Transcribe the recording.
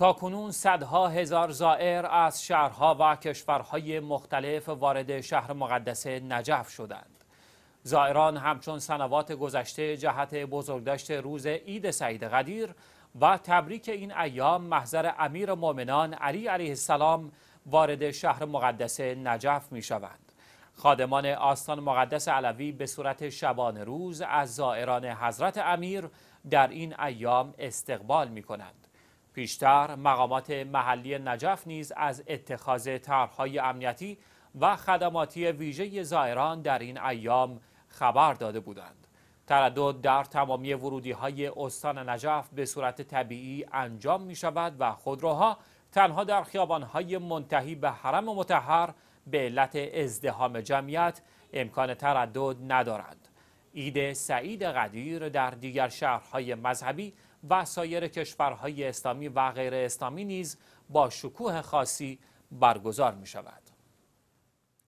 تا کنون صدها هزار زائر از شهرها و کشورهای مختلف وارد شهر مقدس نجف شدند. زائران همچون سنوات گذشته جهت بزرگداشت روز عید سعید قدیر و تبریک این ایام محضر امیر مؤمنان علی علیه السلام وارد شهر مقدس نجف می شوند. خادمان آستان مقدس علوی به صورت شبان روز از زائران حضرت امیر در این ایام استقبال می کنند. پیشتر مقامات محلی نجف نیز از اتخاذ طرحهای امنیتی و خدماتی ویژه زائران در این ایام خبر داده بودند. تردد در تمامی ورودی های استان نجف به صورت طبیعی انجام می شود و خودروها تنها در خیابان های منتهی به حرم متحر به علت ازدهام جمعیت امکان تردد ندارند. ایده سعید قدیر در دیگر شهرهای مذهبی و سایر کشورهای اسلامی و غیر اسلامی نیز با شکوه خاصی برگزار می شود.